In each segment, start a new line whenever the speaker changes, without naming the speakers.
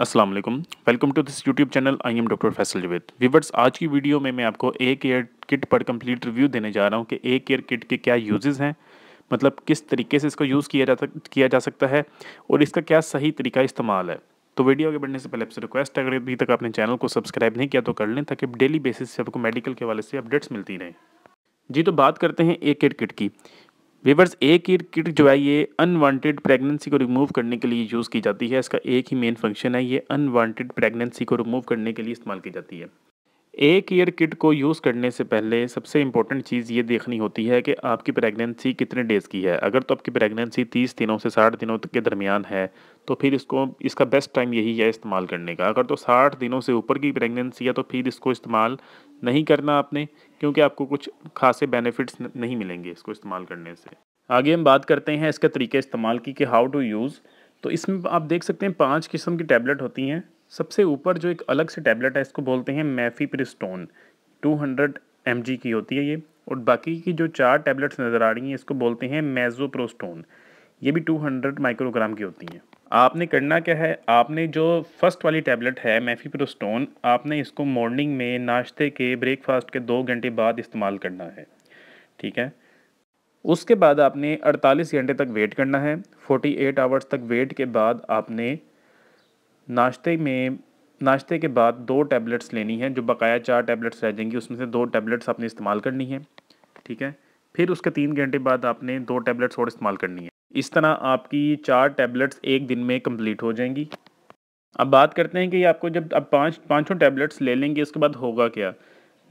Aslam welcome to this YouTube channel I am doctor Faisal Javed viewers आज की video में मैं आपको ए केयर किट पर कंप्लीट रिव्यू देने जा रहा हूँ कि ए केयर किट के क्या यूजेज़ हैं मतलब किस तरीके से इसको यूज़ किया जा किया जा सकता है और इसका क्या सही तरीका इस्तेमाल है तो वीडियो आगे बढ़ने से पहले आपसे रिक्वेस्ट है अगर अभी तक आपने चैनल को सब्सक्राइब नहीं किया तो कर लें ताकि डेली बेसिस से आपको मेडिकल के वाले से अपडेट्स मिलती रहें जी तो बात करते हैं ए केयर किट की वीवर्स एक किट किट जो है ये अनवांटेड प्रेगनेंसी को रिमूव करने के लिए यूज़ की जाती है इसका एक ही मेन फंक्शन है ये अनवांटेड प्रेगनेंसी को रिमूव करने के लिए इस्तेमाल की जाती है एक ईयर किट को यूज़ करने से पहले सबसे इंपॉर्टेंट चीज़ ये देखनी होती है कि आपकी प्रेगनेंसी कितने डेज़ की है अगर तो आपकी प्रेगनेंसी तीस दिनों से साठ दिनों के दरमियान है तो फिर इसको इसका बेस्ट टाइम यही है इस्तेमाल करने का अगर तो साठ दिनों से ऊपर की प्रेगनेंसी है तो फिर इसको इस्तेमाल नहीं करना आपने क्योंकि आपको कुछ खासे बेनिफिट्स नहीं मिलेंगे इसको इस्तेमाल करने से आगे हम बात करते हैं इसके तरीके इस्तेमाल की कि हाउ टू यूज़ तो इसमें आप देख सकते हैं पाँच किस्म की टैबलेट होती हैं सबसे ऊपर जो एक अलग से टैबलेट है इसको बोलते हैं प्रिस्टोन टू एम की होती है ये और बाकी की जो चार टैबलेट्स नज़र आ रही हैं इसको बोलते हैं मेजोप्रोस्टोन ये भी 200 माइक्रोग्राम की होती हैं आपने करना क्या है आपने जो फर्स्ट वाली टैबलेट है प्रोस्टोन आपने इसको मॉर्निंग में नाश्ते के ब्रेकफास्ट के दो घंटे बाद इस्तेमाल करना है ठीक है उसके बाद आपने 48 घंटे तक वेट करना है 48 आवर्स तक वेट के बाद आपने नाश्ते में नाश्ते के बाद दो टैबलेट्स लेनी है जो बकाया चार टैबलेट्स रह जाएंगी उसमें से दो टैबलेट्स आपने इस्तेमाल करनी है ठीक है फिर उसके तीन घंटे बाद आपने दो टैबलेट्स और इस्तेमाल करनी है इस तरह आपकी चार टैबलेट्स एक दिन में कंप्लीट हो जाएंगी अब बात करते हैं कि आपको जब अब पाँच पाँचों टैबलेट्स ले लेंगे उसके बाद होगा क्या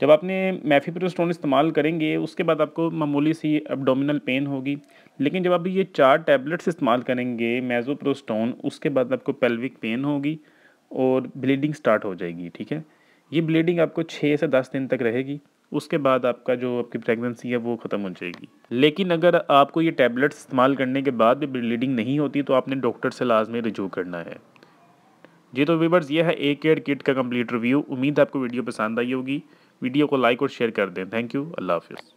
जब आपने मैफीप्रोस्टोन इस्तेमाल करेंगे उसके बाद आपको मामूली सी अबडोमिनल पेन होगी लेकिन जब आप ये चार टैबलेट्स इस्तेमाल करेंगे मेजोप्रोस्टोन उसके बाद आपको पेल्विक पेन होगी और ब्लीडिंग स्टार्ट हो जाएगी ठीक है ये ब्लीडिंग आपको छः से दस दिन तक रहेगी उसके बाद आपका जो आपकी प्रेगनेंसी है वो ख़त्म हो जाएगी लेकिन अगर आपको ये टैबलेट्स इस्तेमाल करने के बाद भी ब्लीडिंग नहीं होती तो आपने डॉक्टर से लाजमी रिजू करना है जी तो व्यूवर्स ये है एक केयर किट का कंप्लीट रिव्यू उम्मीद आपको वीडियो पसंद आई होगी वीडियो को लाइक और शेयर कर दें थैंक यू अल्लाह हाफिज़